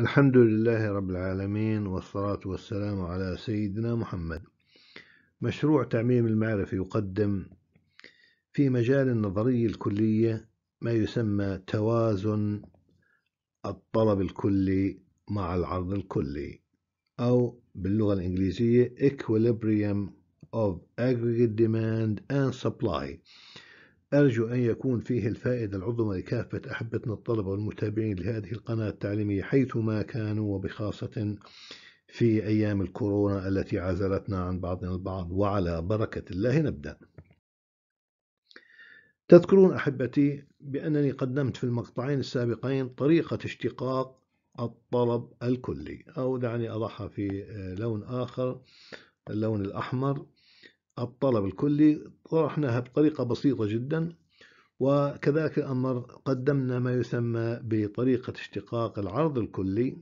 الحمد لله رب العالمين والصلاة والسلام على سيدنا محمد مشروع تعميم المعرفة يقدم في مجال النظرية الكلية ما يسمى توازن الطلب الكلي مع العرض الكلي أو باللغة الإنجليزية Equilibrium of Aggregate Demand and Supply أرجو أن يكون فيه الفائدة العظمى لكافة أحبتنا الطلبة والمتابعين لهذه القناة التعليمية حيثما كانوا وبخاصة في أيام الكورونا التي عزلتنا عن بعضنا البعض وعلى بركة الله نبدأ تذكرون أحبتي بأنني قدمت في المقطعين السابقين طريقة اشتقاق الطلب الكلي أو دعني أضعها في لون آخر اللون الأحمر الطلب الكلي طرحناها بطريقة بسيطة جدا وكذلك الأمر قدمنا ما يسمى بطريقة اشتقاق العرض الكلي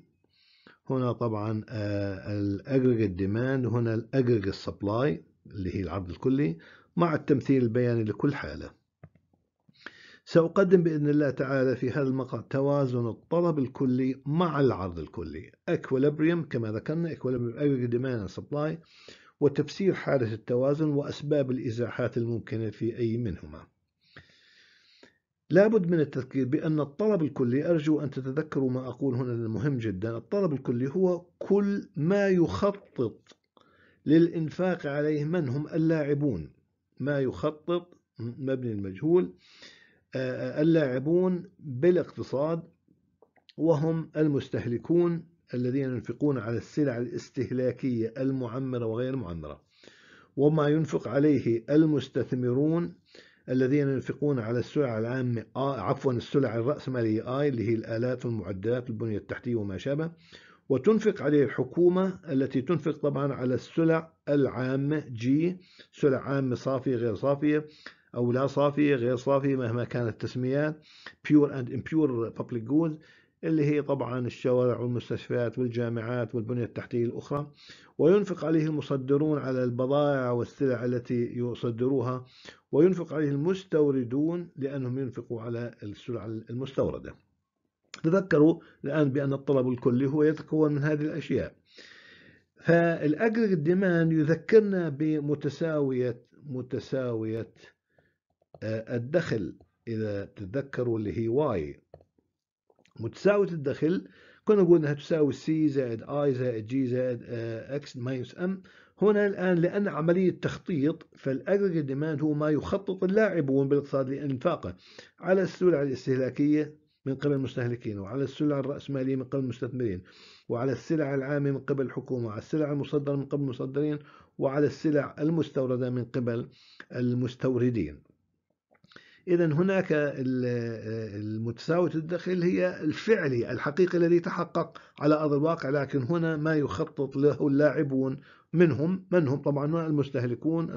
هنا طبعا آه، الاجريجيت ديماند هنا الاجريجيت سبلاي اللي هي العرض الكلي مع التمثيل البياني لكل حالة سأقدم بإذن الله تعالى في هذا المقطع توازن الطلب الكلي مع العرض الكلي equilibrium كما ذكرنا equilibrium aggregate demand and supply وتفسير حالة التوازن وأسباب الإزاحات الممكنة في أي منهما لابد من التذكير بأن الطلب الكلي أرجو أن تتذكروا ما أقول هنا المهم جدا الطلب الكلي هو كل ما يخطط للإنفاق عليه من هم اللاعبون ما يخطط مبني المجهول آه، آه، اللاعبون بالاقتصاد وهم المستهلكون الذين ينفقون على السلع الاستهلاكية المعمرة وغير المعمرة وما ينفق عليه المستثمرون الذين ينفقون على السلع العامة عفوا السلع الرأسمالية آي اللي هي الآلات والمعدات البنية التحتية وما شابه وتنفق عليه الحكومة التي تنفق طبعا على السلع العامة جي سلع عامة صافية غير صافية أو لا صافية غير صافية مهما كانت التسميات pure and impure public goods اللي هي طبعا الشوارع والمستشفيات والجامعات والبنية التحتية الأخرى وينفق عليه المصدرون على البضائع والسلع التي يصدروها وينفق عليه المستوردون لأنهم ينفقوا على السلع المستوردة تذكروا الآن بأن الطلب الكلي هو يتكون من هذه الأشياء فالأجر ديمان يذكرنا بمتساوية متساوية آه، الدخل إذا تتذكروا اللي هي واي متساوية الدخل كنا نقول انها تساوي سي زائد اي زائد جي زائد اكس ماينس ام هنا الان لان عمليه تخطيط فالاجريجيت ديماند هو ما يخطط اللاعبون بالاقتصاد لانفاقه على السلع الاستهلاكيه من قبل المستهلكين وعلى السلع الرأسمالية من قبل المستثمرين وعلى السلع العامة من قبل الحكومة وعلى السلع المصدرة من قبل المصدرين وعلى السلع المستوردة من قبل المستوردين إذا هناك المتساوية الدخل هي الفعلي الحقيقي الذي تحقق على أرض الواقع لكن هنا ما يخطط له اللاعبون منهم من هم طبعا المستهلكون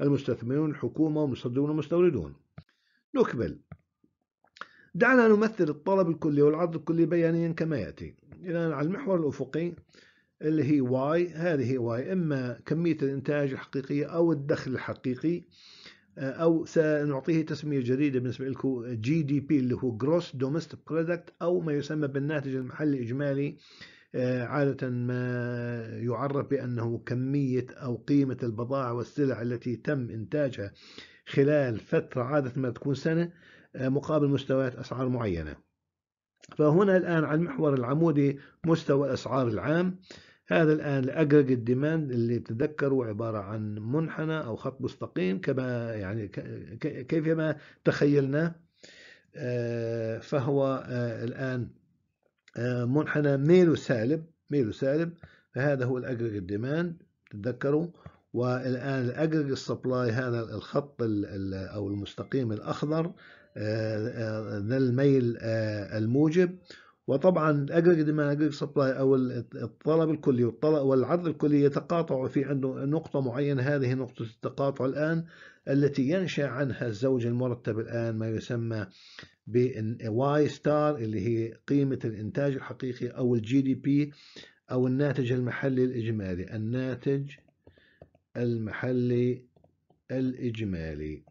المستثمرون الحكومة والمصدرون والمستوردون نكمل دعنا نمثل الطلب الكلي والعرض الكلي بيانيا كما يأتي إذا على المحور الأفقي اللي هي واي هذه هي واي إما كمية الإنتاج الحقيقية أو الدخل الحقيقي او سنعطيه تسميه جديده بالنسبه لكم جي دي بي اللي هو جروس دومستيك برودكت او ما يسمى بالناتج المحلي الاجمالي آه، عادة ما يعرف بأنه كمية أو قيمة البضائع والسلع التي تم إنتاجها خلال فترة عادة ما تكون سنة آه، مقابل مستويات أسعار معينة فهنا الآن على المحور العمودي مستوى الأسعار العام هذا الآن الأجرج الديماند اللي تذكروا عبارة عن منحنى أو خط مستقيم كما يعني كيفما تخيلناه آه، فهو آه، الآن آه، منحنى ميلو سالب ميلو سالب فهذا هو الأجرج الديماند تتذكروا والآن الأجرج السبلاي هذا الخط أو المستقيم الأخضر ذا الميل الموجب وطبعا اجريج ديمان اجريج سبلاي او الطلب الكلي والطلب والعرض الكلي يتقاطع في عنده نقطة معينة هذه نقطة التقاطع الآن التي ينشأ عنها الزوج المرتب الآن ما يسمى واي ستار اللي هي قيمة الإنتاج الحقيقي أو الجي دي بي أو الناتج المحلي الإجمالي الناتج المحلي الإجمالي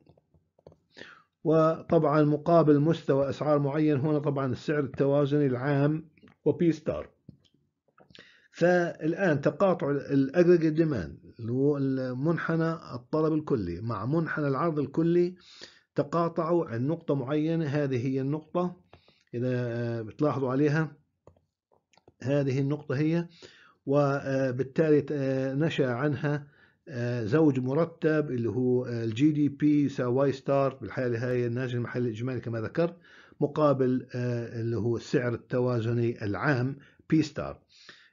وطبعا مقابل مستوى أسعار معين هنا طبعا السعر التوازني العام وبي ستار فالآن تقاطع الأجريجيت ديماند اللي هو المنحنى الطلب الكلي مع منحنى العرض الكلي تقاطعوا عن نقطة معينة هذه هي النقطة إذا آه، بتلاحظوا عليها هذه النقطة هي وبالتالي آه، نشأ عنها آه، زوج مرتب اللي هو آه، الجي دي بي يساوي واي ستار بالحالة هاي الناتج المحلي الإجمالي كما ذكرت مقابل آه، اللي هو السعر التوازني العام بي ستار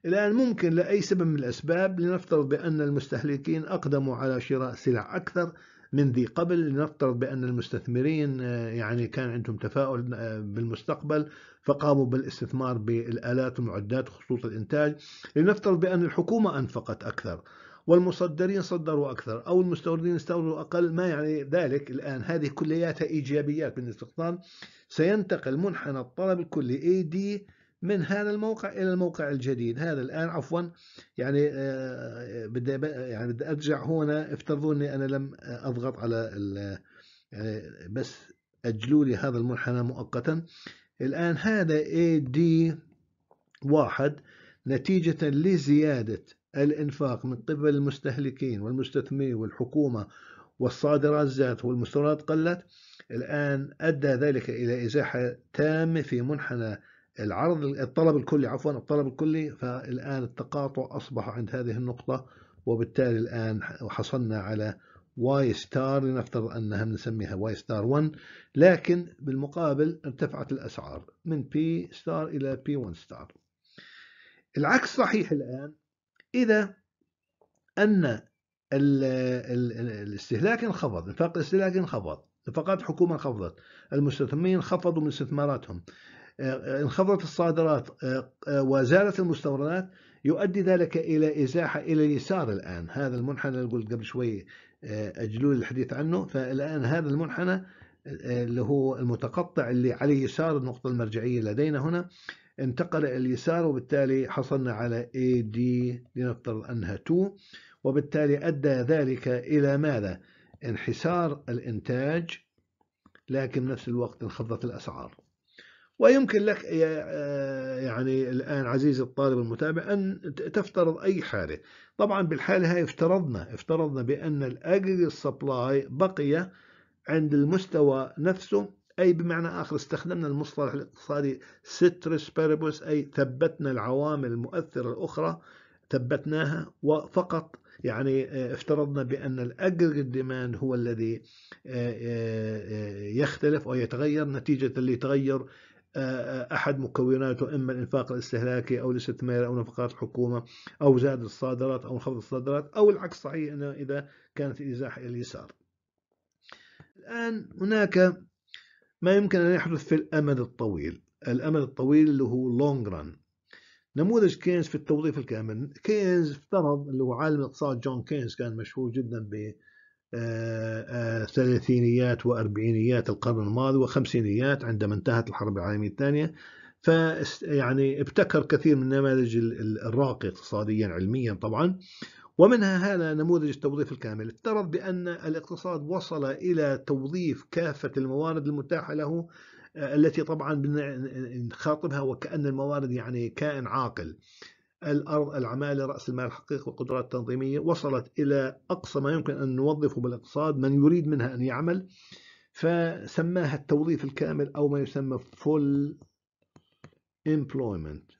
الآن ممكن لأي سبب من الأسباب لنفترض بأن المستهلكين أقدموا على شراء سلع أكثر من ذي قبل لنفترض بأن المستثمرين يعني كان عندهم تفاؤل بالمستقبل فقاموا بالاستثمار بالآلات والمعدات وخطوط الإنتاج لنفترض بأن الحكومة أنفقت أكثر والمصدرين صدروا أكثر أو المستوردين استوردوا أقل ما يعني ذلك الآن هذه كلياتها إيجابيات من الاستقطاب سينتقل منحنى الطلب الكلي اي دي من هذا الموقع إلى الموقع الجديد هذا الآن عفوا يعني آه, آه، بدي يعني بدي أرجع هنا افترضوا أني أنا لم أضغط على يعني بس أجلوا لي هذا المنحنى مؤقتا الآن هذا اي دي واحد نتيجة لزيادة الإنفاق من قبل المستهلكين والمستثمرين والحكومة والصادرات زادت والمستورات قلت الآن أدى ذلك إلى إزاحة تامة في منحنى العرض الطلب الكلي عفوا الطلب الكلي فالآن التقاطع أصبح عند هذه النقطة وبالتالي الآن حصلنا على واي ستار لنفترض أنها بنسميها واي ستار 1 لكن بالمقابل ارتفعت الأسعار من بي ستار إلى بي 1 ستار العكس صحيح الآن إذا أن الاستهلاك انخفض نفاق الاستهلاك انخفض نفقات الحكومة انخفضت المستثمرين انخفضوا من استثماراتهم آه، آه، انخفضت الصادرات آه، وزالت المستوردات يؤدي ذلك إلى إزاحة إلى اليسار الآن هذا المنحنى اللي قلت قبل شوي أجلول الحديث عنه فالآن هذا المنحنى اللي هو المتقطع اللي على يسار النقطة المرجعية لدينا هنا انتقل إلى اليسار وبالتالي حصلنا على AD لنفترض أنها 2 وبالتالي أدى ذلك إلى ماذا؟ انحسار الإنتاج لكن نفس الوقت انخفضت الأسعار ويمكن لك آه، يعني الآن عزيزي الطالب المتابع أن تفترض أي حالة طبعا بالحالة هاي افترضنا افترضنا بأن الأجري سبلاي بقي عند المستوى نفسه أي بمعنى آخر استخدمنا المصطلح الاقتصادي سترس بيربوس أي ثبتنا العوامل المؤثرة الأخرى ثبتناها وفقط يعني آه، افترضنا بأن الأجريت ديماند هو الذي آه، آه، يختلف أو يتغير نتيجة اللي أحد مكوناته إما الإنفاق الاستهلاكي أو الاستثمار أو نفقات الحكومة أو زاد الصادرات أو انخفض الصادرات أو العكس صحيح إذا كانت الإزاحة إلى اليسار الآن هناك ما يمكن أن يحدث في الأمد الطويل الأمد الطويل اللي هو لونج ران نموذج كينز في التوظيف الكامل كينز افترض اللي هو عالم الاقتصاد جون كينز كان مشهور جدا ب آه، آه، ثلاثينيات وأربعينيات القرن الماضي وخمسينيات عندما انتهت الحرب العالمية الثانية يعني ابتكر كثير من النماذج الراقية اقتصاديا علميا طبعا ومنها هذا نموذج التوظيف الكامل افترض بأن الاقتصاد وصل إلى توظيف كافة الموارد المتاحة له آه، التي طبعا نخاطبها وكأن الموارد يعني كائن عاقل الأرض العمالة رأس المال الحقيقي والقدرات التنظيمية وصلت إلى أقصى ما يمكن أن نوظفه بالاقتصاد من يريد منها أن يعمل فسماها التوظيف الكامل أو ما يسمى full employment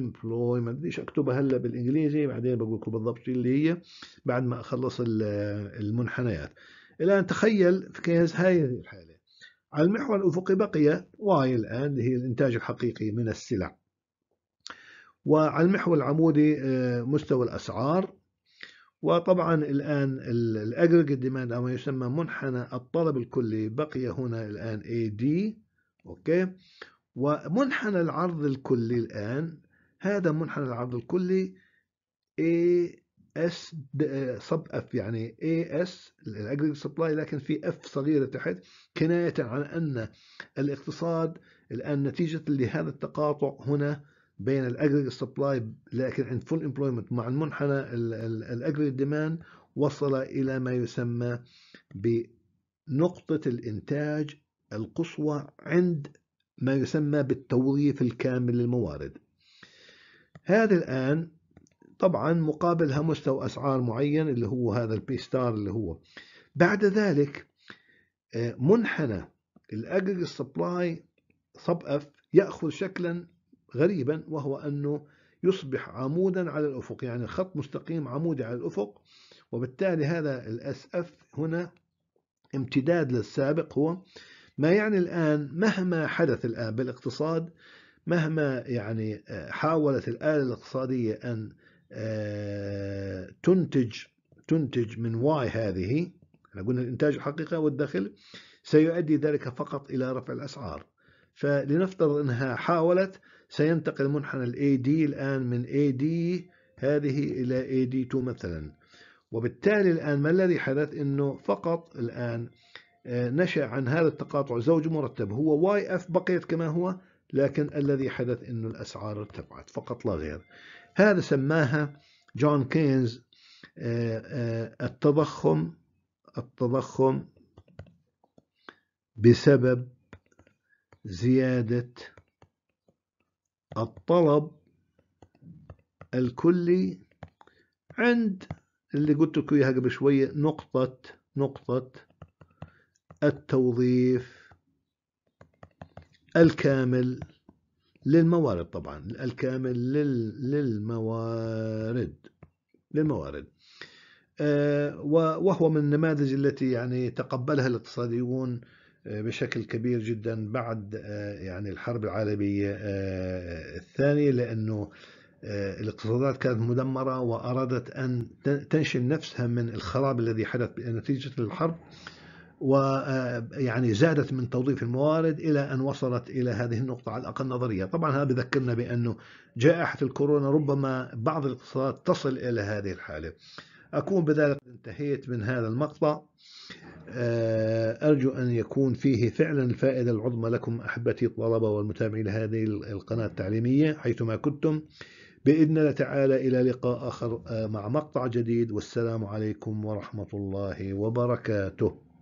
employment بديش اكتبها هلا بالانجليزي بعدين بقول لكم بالضبط شو اللي هي بعد ما اخلص المنحنيات الان تخيل كيس هذه الحاله على المحور الافقي بقي واي الان اللي هي الانتاج الحقيقي من السلع وعلى المحور العمودي آه، مستوى الاسعار وطبعا الان الاجريجيت ديماند او ما يسمى منحنى الطلب الكلي بقي هنا الان اي دي اوكي ومنحنى العرض الكلي الآن هذا منحنى العرض الكلي A اس صب اف يعني اي اس الاجريجيت سبلاي لكن في اف صغيره تحت كنايه عن ان الاقتصاد الان نتيجه لهذا التقاطع هنا بين الاجريجيت سبلاي لكن عند فول امبلويمنت مع المنحنى الاجريجيت ديماند وصل الى ما يسمى بنقطه الانتاج القصوى عند ما يسمى بالتوظيف الكامل للموارد هذا الآن طبعا مقابلها مستوى أسعار معين اللي هو هذا البي ستار اللي هو بعد ذلك آه، منحنى الأجري سبلاي صب اف يأخذ شكلا غريبا وهو أنه يصبح عمودا على الأفق يعني خط مستقيم عمودي على الأفق وبالتالي هذا الاس اف هنا امتداد للسابق هو ما يعني الآن مهما حدث الآن بالاقتصاد مهما يعني آه، حاولت الآلة الاقتصادية أن آه، تنتج تنتج من واي هذه احنا قلنا الإنتاج الحقيقي والدخل سيؤدي ذلك فقط إلى رفع الأسعار فلنفترض أنها حاولت سينتقل منحنى الاي دي الآن من اي دي هذه إلى اي دي 2 مثلا وبالتالي الآن ما الذي حدث أنه فقط الآن آه، نشأ عن هذا التقاطع زوج مرتب هو واي اف بقيت كما هو لكن الذي حدث أن الأسعار ارتفعت فقط لا غير هذا سماها جون كينز آه، آه، التضخم التضخم بسبب زيادة الطلب الكلي عند اللي قلت لكم اياها قبل شوية نقطة نقطة التوظيف الكامل للموارد طبعا الكامل لل... للموارد للموارد آه، وهو من النماذج التي يعني تقبلها الاقتصاديون آه، بشكل كبير جدا بعد آه، يعني الحرب العالمية الثانية لأنه الاقتصادات كانت مدمرة وأرادت أن تنشل نفسها من الخراب الذي حدث نتيجة الحرب ويعني آه، زادت من توظيف الموارد إلى أن وصلت إلى هذه النقطة على الأقل نظرية طبعا هذا بذكرنا بأنه جائحة الكورونا ربما بعض الاقتصادات تصل إلى هذه الحالة أكون بذلك انتهيت من هذا المقطع آه، أرجو أن يكون فيه فعلا الفائدة العظمى لكم أحبتي الطلبة والمتابعين لهذه القناة التعليمية حيثما كنتم بإذن الله تعالى إلى لقاء آخر آه، مع مقطع جديد والسلام عليكم ورحمة الله وبركاته